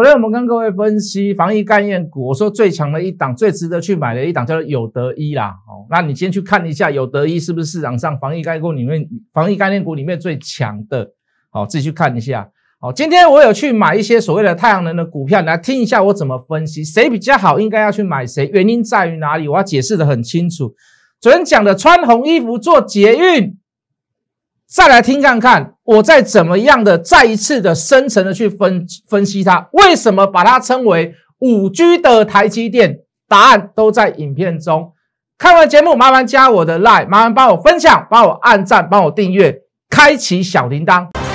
昨天我们跟各位分析防疫概念股，我说最强的一档、最值得去买的一档叫做有得一啦。好，那你先去看一下有得一是不是市场上防疫概念股里面、防疫概念股里面最强的？好，自己去看一下。好，今天我有去买一些所谓的太阳能的股票，来听一下我怎么分析谁比较好，应该要去买谁，原因在于哪里？我要解释的很清楚。昨天讲的穿红衣服做捷运。再来听看看，我再怎么样的再一次的深层的去分分析它，为什么把它称为五 G 的台积电？答案都在影片中。看完节目，麻烦加我的 l i n e 麻烦帮我分享，帮我按赞，帮我订阅，开启小铃铛。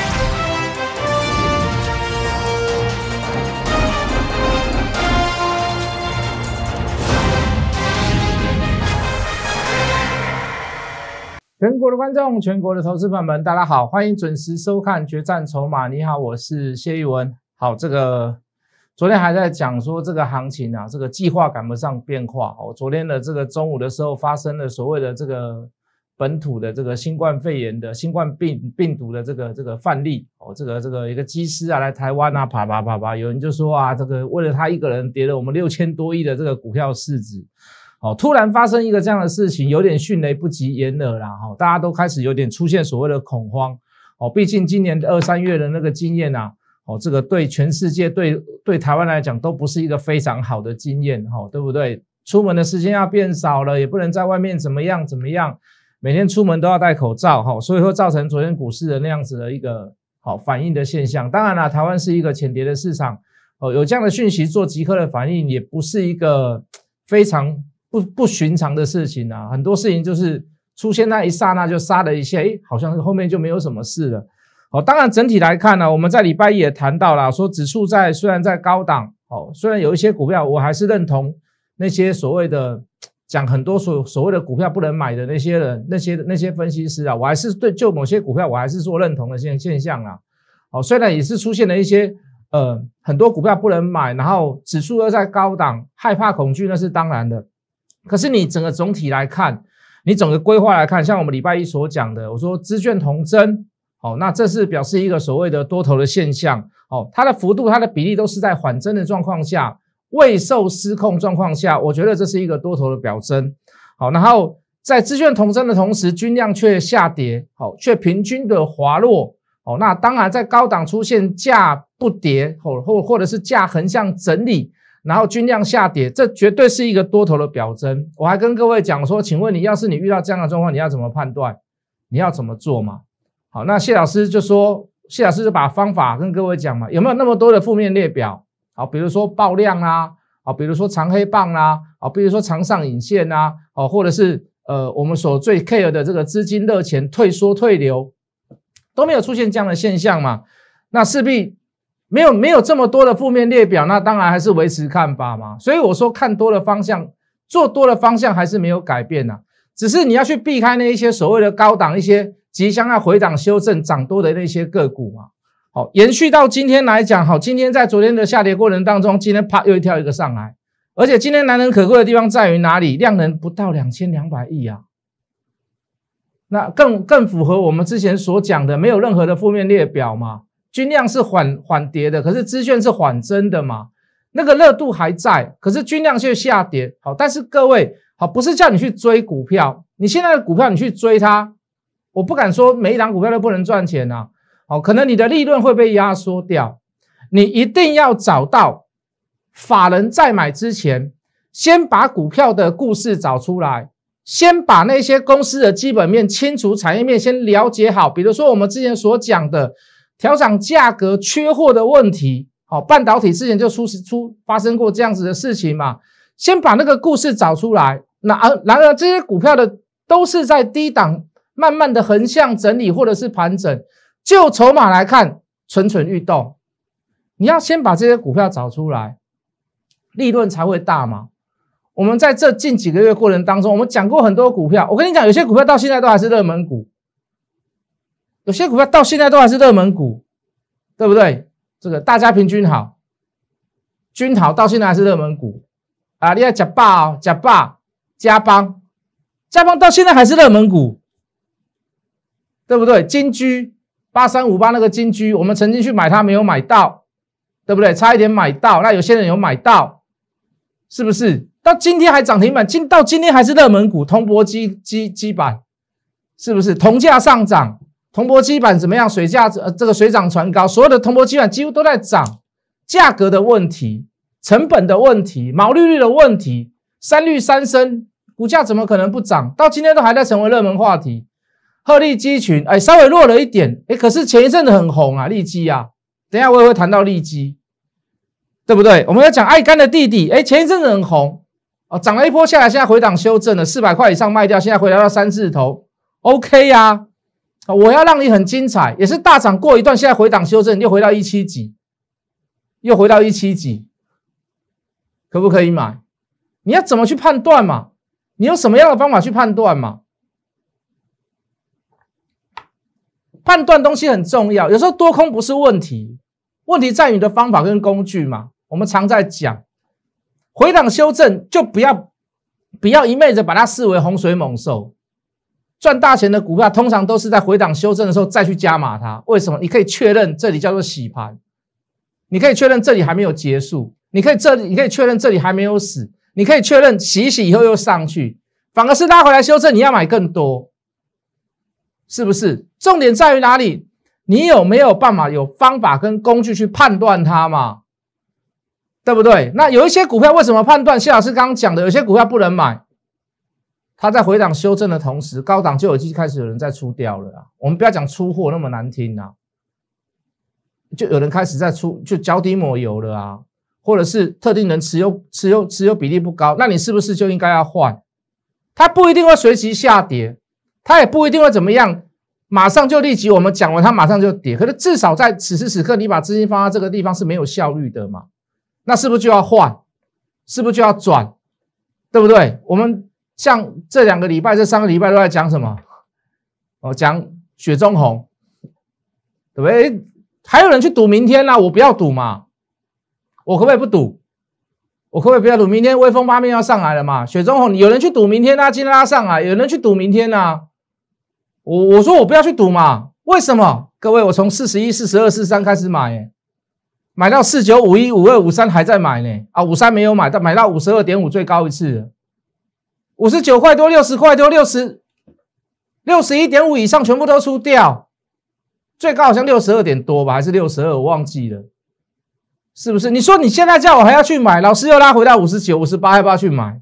全国的观众，全国的投资朋友们，大家好，欢迎准时收看《决战筹码》。你好，我是谢玉文。好，这个昨天还在讲说这个行情啊，这个计划赶不上变化哦。昨天的这个中午的时候，发生了所谓的这个本土的这个新冠肺炎的新冠病病毒的这个这个范例哦，这个这个一个机师啊来台湾啊，啪啪啪啪，有人就说啊，这个为了他一个人跌了我们六千多亿的这个股票市值。哦，突然发生一个这样的事情，有点迅雷不及掩耳啦，哈，大家都开始有点出现所谓的恐慌哦。毕竟今年二三月的那个经验啊，哦，这个对全世界、对对台湾来讲都不是一个非常好的经验哈，对不对？出门的时间要变少了，也不能在外面怎么样怎么样，每天出门都要戴口罩哈，所以会造成昨天股市的那样子的一个好反应的现象。当然了，台湾是一个浅碟的市场哦，有这样的讯息做即刻的反应，也不是一个非常。不不寻常的事情啊，很多事情就是出现那一刹那就杀了一下，哎，好像后面就没有什么事了。哦，当然整体来看呢，我们在礼拜一也谈到了，说指数在虽然在高档，哦，虽然有一些股票我还是认同那些所谓的讲很多所所谓的股票不能买的那些人那些那些分析师啊，我还是对就某些股票我还是做认同的现现象啊。哦，虽然也是出现了一些呃很多股票不能买，然后指数又在高档，害怕恐惧那是当然的。可是你整个总体来看，你整个规划来看，像我们礼拜一所讲的，我说资券同增，好，那这是表示一个所谓的多头的现象，哦，它的幅度、它的比例都是在缓增的状况下，未受失控状况下，我觉得这是一个多头的表征，好，然后在资券同增的同时，均量却下跌，好，却平均的滑落，哦，那当然在高档出现价不跌，哦，或或者是价横向整理。然后均量下跌，这绝对是一个多头的表征。我还跟各位讲说，请问你要是你遇到这样的状况，你要怎么判断？你要怎么做嘛？好，那谢老师就说，谢老师就把方法跟各位讲嘛。有没有那么多的负面列表？好，比如说爆量啦，好，比如说长黑棒啦，啊，比如说长上影线啦，啊，或者是呃我们所最 care 的这个资金热钱退缩退流都没有出现这样的现象嘛？那势必。没有没有这么多的负面列表，那当然还是维持看法嘛。所以我说，看多的方向，做多的方向还是没有改变呐。只是你要去避开那一些所谓的高档一些即将要回档修正涨多的那些个股嘛。好，延续到今天来讲，好，今天在昨天的下跌过程当中，今天啪又一跳一个上来。而且今天难能可贵的地方在于哪里？量能不到两千两百亿啊，那更更符合我们之前所讲的，没有任何的负面列表嘛。均量是缓缓跌的，可是资券是缓增的嘛？那个热度还在，可是均量却下跌。好，但是各位，好，不是叫你去追股票。你现在的股票，你去追它，我不敢说每一档股票都不能赚钱呐。好，可能你的利润会被压缩掉。你一定要找到法人在买之前，先把股票的故事找出来，先把那些公司的基本面、清除产业面先了解好。比如说我们之前所讲的。调涨价格、缺货的问题，好，半导体之前就出出发生过这样子的事情嘛。先把那个故事找出来。那而然而这些股票的都是在低档慢慢的横向整理或者是盘整，就筹码来看蠢蠢欲动。你要先把这些股票找出来，利润才会大嘛。我们在这近几个月过程当中，我们讲过很多股票。我跟你讲，有些股票到现在都还是热门股。有些股票到现在都还是热门股，对不对？这个大家平均好，均好到现在还是热门股啊！你假霸哦，假霸加邦、加邦到现在还是热门股，对不对？金居八三五八那个金居，我们曾经去买它没有买到，对不对？差一点买到，那有些人有买到，是不是？到今天还涨停板，今到今天还是热门股，通博基基基板，是不是？铜价上涨。铜箔基板怎么样？水价呃，这个水涨船高，所有的铜箔基板几乎都在涨。价格的问题、成本的问题、毛利率的问题，三率三升，股价怎么可能不涨？到今天都还在成为热门话题。鹤立鸡群，哎，稍微弱了一点，哎，可是前一阵子很红啊，利基啊。等下我也会谈到利基，对不对？我们要讲爱干的弟弟，哎，前一阵子很红啊，涨了一波下来，现在回档修正了，四百块以上卖掉，现在回到到三字头，OK 呀。我要让你很精彩，也是大涨过一段，现在回档修正，又回到一七几，又回到一七几，可不可以买？你要怎么去判断嘛？你用什么样的方法去判断嘛？判断东西很重要，有时候多空不是问题，问题在你的方法跟工具嘛。我们常在讲，回档修正就不要不要一昧着把它视为洪水猛兽。赚大钱的股票通常都是在回档修正的时候再去加码它。为什么？你可以确认这里叫做洗盘，你可以确认这里还没有结束，你可以这你可以确认这里还没有死，你可以确认洗洗以后又上去，反而是拉回来修正，你要买更多，是不是？重点在于哪里？你有没有办法有方法跟工具去判断它嘛？对不对？那有一些股票为什么判断？谢老师刚刚讲的，有些股票不能买。它在回档修正的同时，高档就有经开始有人在出掉了。我们不要讲出货那么难听啊，就有人开始在出，就脚底抹油了啊，或者是特定人持有持有持有比例不高，那你是不是就应该要换？它不一定会随即下跌，它也不一定会怎么样，马上就立即我们讲完它马上就跌。可是至少在此时此刻，你把资金放在这个地方是没有效率的嘛？那是不是就要换？是不是就要转？对不对？我们。像这两个礼拜、这三个礼拜都在讲什么？哦，讲雪中红，对不对？还有人去赌明天啦，我不要赌嘛，我可不可以不赌？我可不可以不要赌明天？威风八面要上来了嘛，雪中红有人去赌明天啦，今天拉上啊，有人去赌明天啦。我我说我不要去赌嘛，为什么？各位，我从四十一、四十二、四三开始买，买到四九五一、五二五三还在买呢。啊，五三没有买，但买到五十二点五最高一次。五十九块多，六十块多，六十，六十一点五以上全部都出掉，最高好像六十二点多吧，还是六十二，我忘记了，是不是？你说你现在叫我还要去买，老师又拉回到五十九、五十八，要不要去买？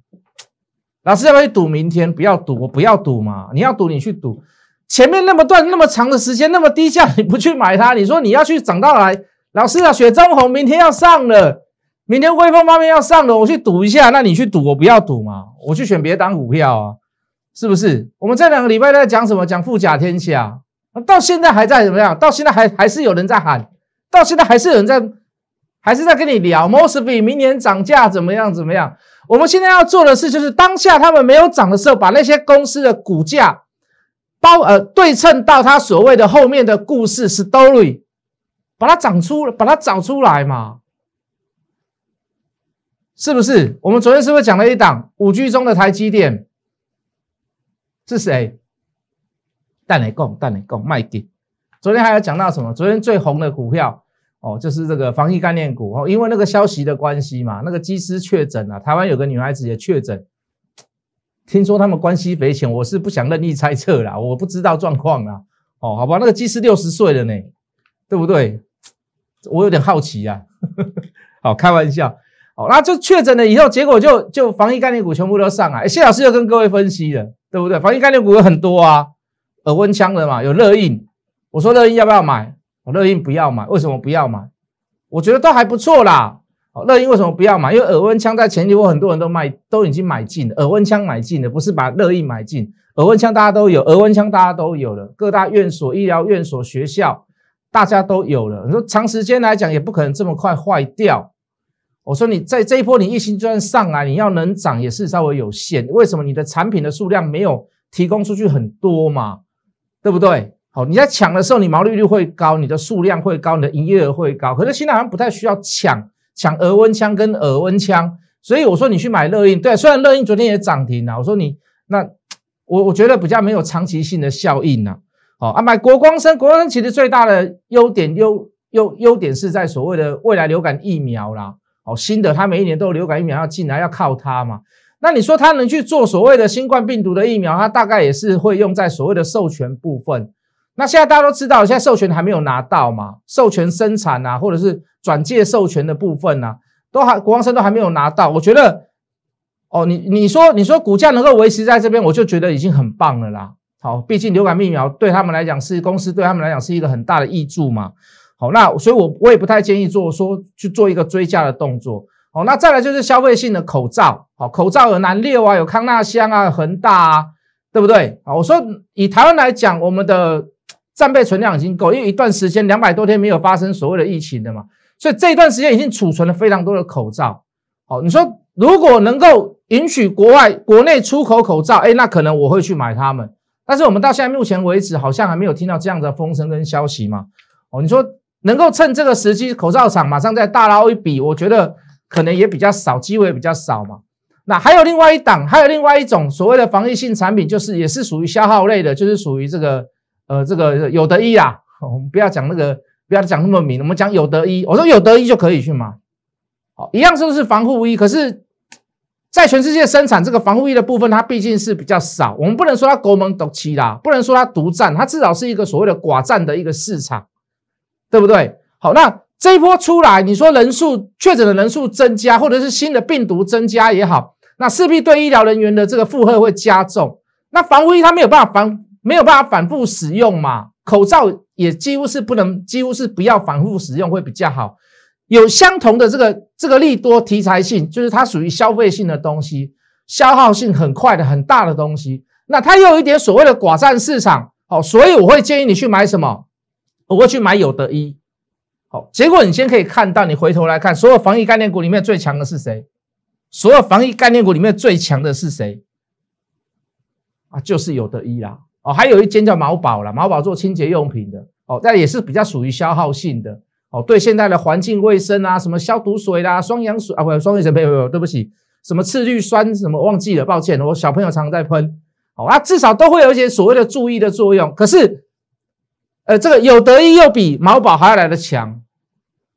老师要不要赌明天？不要赌，我不要赌嘛。你要赌你去赌，前面那么段那么长的时间那么低价，你不去买它，你说你要去涨到来，老师啊，雪中红明天要上了。明天威风方面要上了，我去赌一下。那你去赌，我不要赌嘛，我去选别的档股票啊，是不是？我们这两个礼拜在讲什么？讲富甲天下，到现在还在怎么样？到现在还还是有人在喊，到现在还是有人在，还是在跟你聊。mosby 明年涨价怎么样？怎么样？我们现在要做的事就是当下他们没有涨的时候，把那些公司的股价包呃对称到它所谓的后面的故事 story，把它涨出，把它找出来嘛。是不是？我们昨天是不是讲了一档五 G 中的台积电？是谁？蛋奶贡，蛋奶贡，麦记。昨天还有讲到什么？昨天最红的股票哦，就是这个防疫概念股哦，因为那个消息的关系嘛，那个技师确诊了，台湾有个女孩子也确诊，听说他们关系匪浅，我是不想任意猜测啦，我不知道状况啦。哦，好吧，那个技师六十岁了呢，对不对？我有点好奇呀，好开玩笑。那就确诊了以后，结果就就防疫概念股全部都上来。谢老师又跟各位分析了，对不对？防疫概念股有很多啊，耳温枪的嘛，有热印。我说热印要不要买？我乐不要买，为什么不要买？我觉得都还不错啦。哦，热印为什么不要买？因为耳温枪在前期我很多人都卖，都已经买进了，耳温枪买进的，不是把热印买进。耳温枪大家都有，耳温枪大家都有了。各大院所、医疗院所、学校，大家都有了。你说长时间来讲，也不可能这么快坏掉。我说你在这一波，你疫情就算上来，你要能涨也是稍微有限。为什么你的产品的数量没有提供出去很多嘛？对不对？好，你在抢的时候，你毛利率会高，你的数量会高，你的营业额会高。可是现在好像不太需要抢抢额温枪跟耳温枪，所以我说你去买乐印，对，虽然乐印昨天也涨停了，我说你那我我觉得比较没有长期性的效应呢。好，啊，买国光生，国光生其实最大的优点优优优点是在所谓的未来流感疫苗啦。新的，它每一年都有流感疫苗要进来，要靠它嘛。那你说它能去做所谓的新冠病毒的疫苗，它大概也是会用在所谓的授权部分。那现在大家都知道，现在授权还没有拿到嘛，授权生产啊，或者是转借授权的部分啊，都还国光生都还没有拿到。我觉得，哦，你你说你说股价能够维持在这边，我就觉得已经很棒了啦。好，毕竟流感疫苗对他们来讲，是公司对他们来讲是一个很大的益助嘛。好，那所以，我我也不太建议做，说去做一个追加的动作。好，那再来就是消费性的口罩，好，口罩有南六啊，有康纳香啊，恒大啊，对不对？啊，我说以台湾来讲，我们的战备存量已经够，因为一段时间两百多天没有发生所谓的疫情的嘛，所以这段时间已经储存了非常多的口罩。好，你说如果能够允许国外国内出口口罩，哎，那可能我会去买它们。但是我们到现在目前为止，好像还没有听到这样的风声跟消息嘛。哦，你说。能够趁这个时机，口罩厂马上再大捞一笔，我觉得可能也比较少，机会比较少嘛。那还有另外一档，还有另外一种所谓的防疫性产品，就是也是属于消耗类的，就是属于这个呃这个有得一啦。我们不要讲那个，不要讲那么明，我们讲有得一。我说有得一就可以去买，好，一样都是防护衣，可是，在全世界生产这个防护衣的部分，它毕竟是比较少，我们不能说它国门独期啦，不能说它独占，它至少是一个所谓的寡占的一个市场。对不对？好，那这一波出来，你说人数确诊的人数增加，或者是新的病毒增加也好，那势必对医疗人员的这个负荷会加重。那防护衣它没有办法反，没有办法反复使用嘛，口罩也几乎是不能，几乎是不要反复使用会比较好。有相同的这个这个利多题材性，就是它属于消费性的东西，消耗性很快的很大的东西。那它又有一点所谓的寡占市场，好，所以我会建议你去买什么？我会去买有得一，好，结果你先可以看到，你回头来看，所有防疫概念股里面最强的是谁？所有防疫概念股里面最强的是谁？啊，就是有得一啦，哦，还有一间叫毛宝啦，毛宝做清洁用品的，哦，那也是比较属于消耗性的，哦，对现在的环境卫生啊，什么消毒水啦、双氧水啊，不，双氧水没有没有，对不起，什么次氯酸什么忘记了，抱歉，我小朋友常常在喷，哦，啊，至少都会有一些所谓的注意的作用，可是。呃，这个有得一又比毛宝还要来的强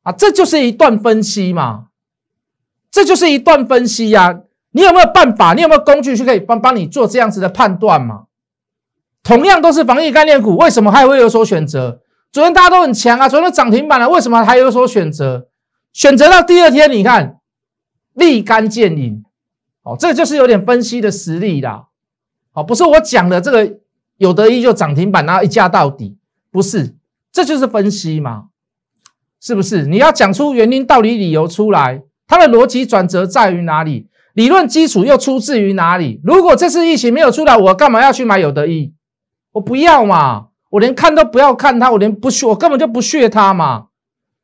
啊，这就是一段分析嘛，这就是一段分析呀。你有没有办法？你有没有工具去可以帮帮你做这样子的判断嘛？同样都是防疫概念股，为什么还会有所选择？昨天大家都很强啊，昨天涨停板了，为什么还有所选择？选择到第二天，你看立竿见影哦，这就是有点分析的实力啦。哦，不是我讲的这个有得一就涨停板，然后一价到底。不是，这就是分析嘛，是不是？你要讲出原因，道理、理由出来，它的逻辑转折在于哪里？理论基础又出自于哪里？如果这次疫情没有出来，我干嘛要去买有得一？我不要嘛，我连看都不要看它，我连不屑，我根本就不屑它嘛，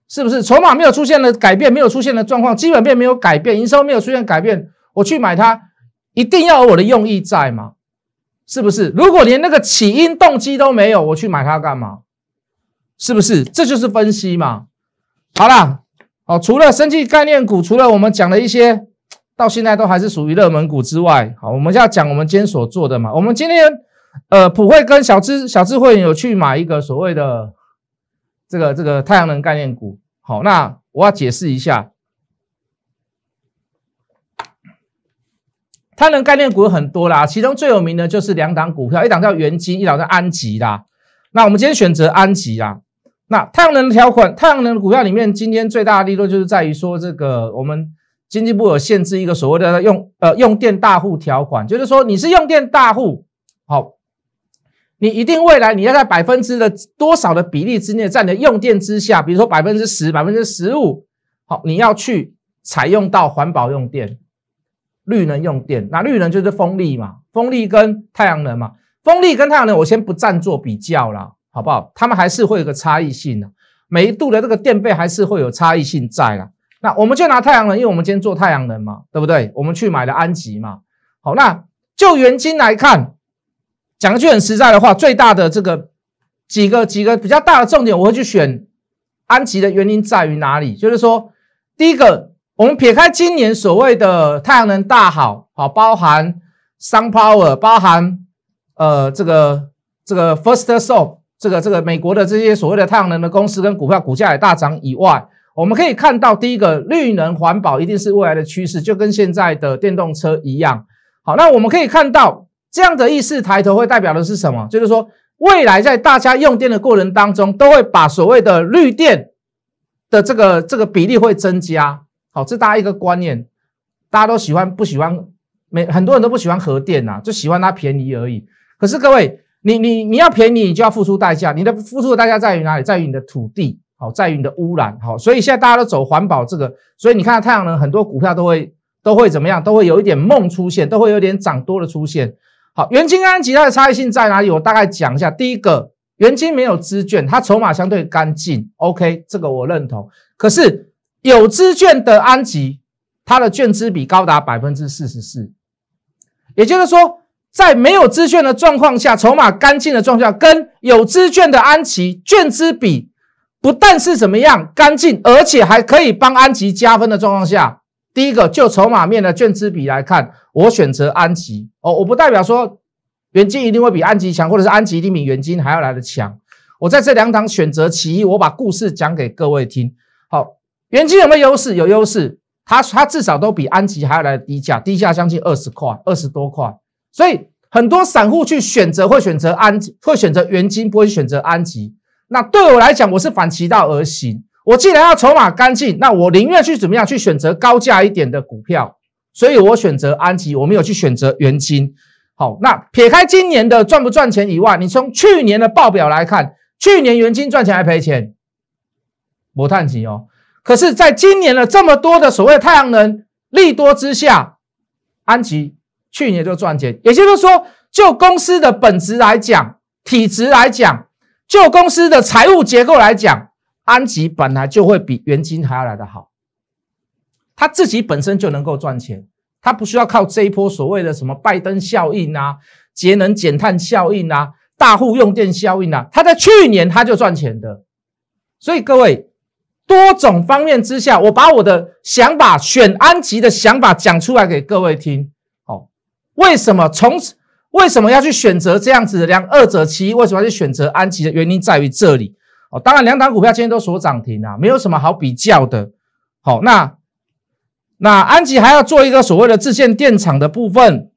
是不是？筹码没有出现的改变，没有出现的状况，基本面没有改变，营收没有出现改变，我去买它，一定要有我的用意在嘛？是不是？如果连那个起因动机都没有，我去买它干嘛？是不是？这就是分析嘛。好啦，好，除了生技概念股，除了我们讲的一些到现在都还是属于热门股之外，好，我们要讲我们今天所做的嘛。我们今天呃，普惠跟小智小智慧有去买一个所谓的这个这个太阳能概念股。好，那我要解释一下。太阳能概念股很多啦，其中最有名的就是两档股票，一档叫元金，一档叫安吉啦。那我们今天选择安吉啦。那太阳能条款，太阳能股票里面，今天最大的利多就是在于说，这个我们经济部有限制一个所谓的用呃用电大户条款，就是说你是用电大户，好，你一定未来你要在百分之的多少的比例之内占的用电之下，比如说百分之十、百分之十五，好，你要去采用到环保用电。绿能用电，那绿能就是风力嘛，风力跟太阳能嘛，风力跟太阳能我先不暂做比较了，好不好？他们还是会有个差异性的，每一度的这个电费还是会有差异性在啦。那我们就拿太阳能，因为我们今天做太阳能嘛，对不对？我们去买了安吉嘛，好，那就原金来看，讲一句很实在的话，最大的这个几个几个比较大的重点，我会去选安吉的原因在于哪里？就是说，第一个。我们撇开今年所谓的太阳能大好，好包含 Sun Power，包含呃这个这个 First Solar，这个这个美国的这些所谓的太阳能的公司跟股票股价也大涨以外，我们可以看到第一个绿能环保一定是未来的趋势，就跟现在的电动车一样。好，那我们可以看到这样的意识抬头会代表的是什么？就是说未来在大家用电的过程当中，都会把所谓的绿电的这个这个比例会增加。好，这大家一个观念，大家都喜欢不喜欢？每很多人都不喜欢核电呐，就喜欢它便宜而已。可是各位，你你你要便宜，你就要付出代价。你的付出的代价在于哪里？在于你的土地，好，在于你的污染，好。所以现在大家都走环保这个，所以你看太阳能很多股票都会都会怎么样？都会有一点梦出现，都会有点涨多的出现。好，元金安吉他的差异性在哪里？我大概讲一下。第一个，元金没有资券，它筹码相对干净，OK，这个我认同。可是有资券的安吉，它的券资比高达百分之四十四，也就是说，在没有资券的状况下，筹码干净的状况，下，跟有资券的安琪券资比不但是怎么样干净，而且还可以帮安琪加分的状况下，第一个就筹码面的券资比来看，我选择安琪哦，我不代表说元金一定会比安琪强，或者是安琪一定比元金还要来的强。我在这两档选择其一，我把故事讲给各位听，好。元金有没有优势？有优势，它它至少都比安吉还要来的低价，低价将近二十块，二十多块。所以很多散户去选择会选择安，会选择元金，不会选择安吉。那对我来讲，我是反其道而行。我既然要筹码干净，那我宁愿去怎么样去选择高价一点的股票。所以我选择安吉，我没有去选择元金。好，那撇开今年的赚不赚钱以外，你从去年的报表来看，去年元金赚钱还赔钱，我探吉哦。可是，在今年的这么多的所谓太阳能利多之下，安吉去年就赚钱。也就是说，就公司的本质来讲、体质来讲、就公司的财务结构来讲，安吉本来就会比元金还要来得好。他自己本身就能够赚钱，他不需要靠这一波所谓的什么拜登效应啊、节能减碳效应啊、大户用电效应啊。他在去年他就赚钱的，所以各位。多种方面之下，我把我的想法、选安吉的想法讲出来给各位听。好，为什么从为什么要去选择这样子的两二者其一？为什么去选择安吉的原因在于这里。哦，当然，两档股票今天都所涨停啊，没有什么好比较的。好，那那安吉还要做一个所谓的自建电厂的部分，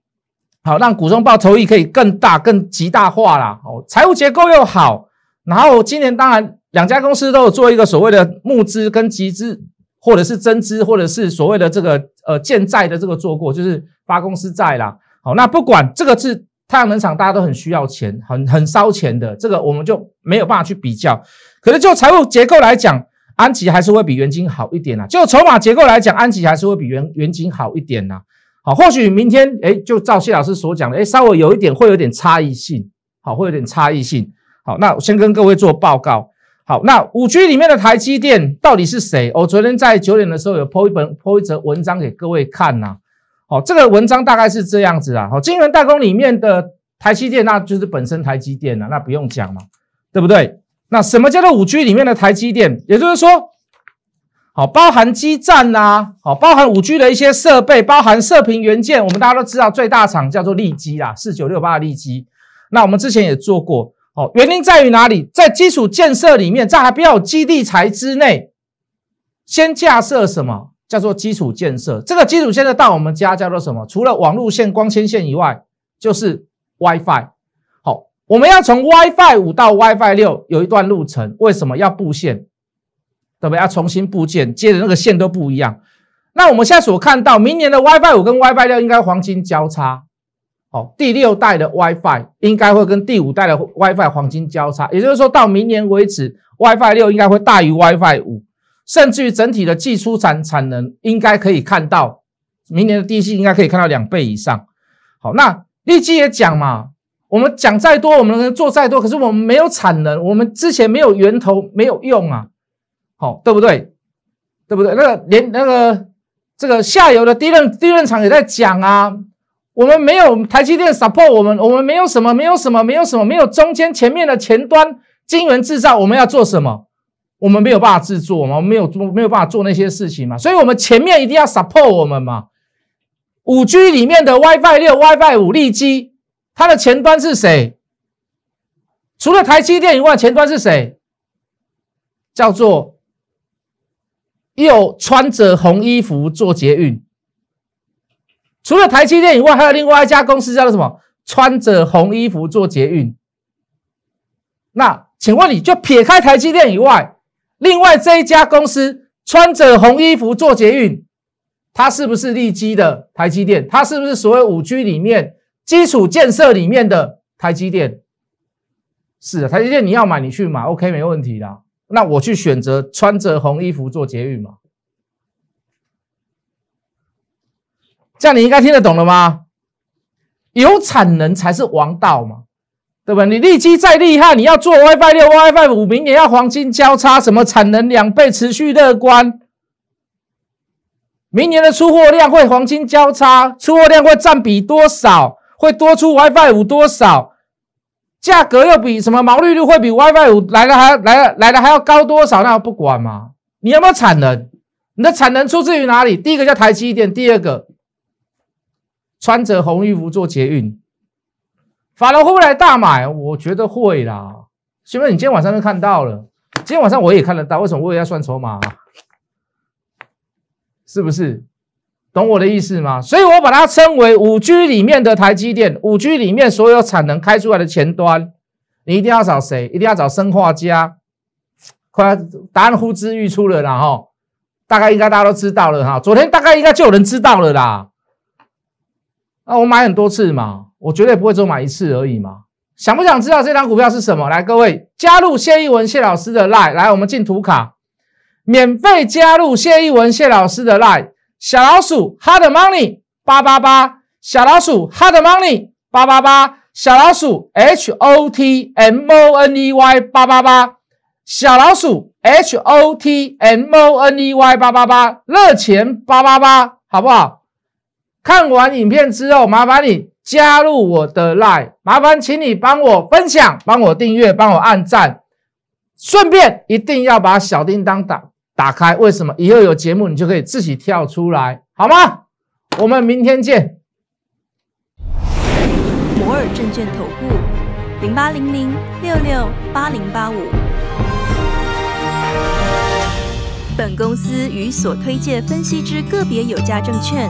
好，让股东报投益可以更大、更极大化啦。哦，财务结构又好，然后今年当然。两家公司都有做一个所谓的募资跟集资，或者是增资，或者是所谓的这个呃建债的这个做过，就是发公司债啦。好，那不管这个是太阳能厂，大家都很需要钱，很很烧钱的，这个我们就没有办法去比较。可能就财务结构来讲，安吉还是会比元晶好一点啦。就筹码结构来讲，安吉还是会比元元晶好一点啦。好，或许明天哎，就照谢老师所讲的，哎，稍微有一点会有点差异性，好，会有点差异性。好，那先跟各位做报告。好，那五 G 里面的台积电到底是谁？我昨天在九点的时候有抛一本、抛一则文章给各位看呐。好，这个文章大概是这样子啊。好，晶圆代工里面的台积电，那就是本身台积电了，那不用讲嘛，对不对？那什么叫做五 G 里面的台积电？也就是说，好，包含基站呐，好，包含五 G 的一些设备，包含射频元件。我们大家都知道最大厂叫做力基啦，四九六八的力基。那我们之前也做过。哦，原因在于哪里？在基础建设里面，在还比较基地材之内，先架设什么叫做基础建设？这个基础建设到我们家叫做什么？除了网络线、光纤线以外，就是 WiFi。好，我们要从 WiFi 五到 WiFi 六有一段路程，为什么要布线？对不对？要重新布线，接的那个线都不一样。那我们现在所看到，明年的 WiFi 五跟 WiFi 六应该黄金交叉。好，第六代的 WiFi 应该会跟第五代的 WiFi 黄金交叉，也就是说到明年为止，WiFi 六应该会大于 WiFi 五，甚至于整体的寄出产产能应该可以看到，明年的低息应该可以看到两倍以上。好，那立基也讲嘛，我们讲再多，我们能做再多，可是我们没有产能，我们之前没有源头，没有用啊。好，对不对？对不对？那个连那个这个下游的低认低认厂也在讲啊。我们没有台积电 support 我们，我们没有什么，没有什么，没有什么，没有中间前面的前端晶圆制造，我们要做什么？我们没有办法制作嘛，我们没有做，没有办法做那些事情嘛，所以，我们前面一定要 support 我们嘛。五 G 里面的 WiFi 六、WiFi 五力机，它的前端是谁？除了台积电以外，前端是谁？叫做又穿着红衣服做捷运。除了台积电以外，还有另外一家公司叫做什么？穿着红衣服做捷运。那请问你就撇开台积电以外，另外这一家公司穿着红衣服做捷运，它是不是利基的台积电？它是不是所谓五 G 里面基础建设里面的台积电？是台积电，你要买你去买，OK，没问题的。那我去选择穿着红衣服做捷运嘛？这样你应该听得懂了吗？有产能才是王道嘛，对不对？你利基再厉害，你要做 WiFi 六、WiFi 五，明年要黄金交叉，什么产能两倍，持续乐观。明年的出货量会黄金交叉，出货量会占比多少？会多出 WiFi 五多少？价格又比什么毛利率会比 WiFi 五来的还来的来的还要高多少？那我不管嘛，你有没有产能？你的产能出自于哪里？第一个叫台积电，第二个。穿着红衣服做捷运，法郎会不会来大买？我觉得会啦。是不是？你今天晚上就看到了，今天晚上我也看得到。为什么我也要算筹码？是不是？懂我的意思吗？所以我把它称为五 G 里面的台积电，五 G 里面所有产能开出来的前端，你一定要找谁？一定要找生化家。快，答案呼之欲出了，然后大概应该大家都知道了哈。昨天大概应该就有人知道了啦。那我买很多次嘛，我绝对不会只买一次而已嘛。想不想知道这张股票是什么？来，各位加入谢逸文谢老师的 l i n e 来，我们进图卡，免费加入谢逸文谢老师的 l i n e 小老鼠 h o d money 八八八，小老鼠 hot money 八八八，小老鼠 hot money 八八八，小老鼠 hot money 八八八，热钱八八八，好不好？看完影片之后，麻烦你加入我的 l i n e 麻烦请你帮我分享、帮我订阅、帮我按赞，顺便一定要把小叮当打打开。为什么？以后有节目你就可以自己跳出来，好吗？我们明天见。摩尔证券投顾零八零零六六八零八五，本公司与所推介分析之个别有价证券。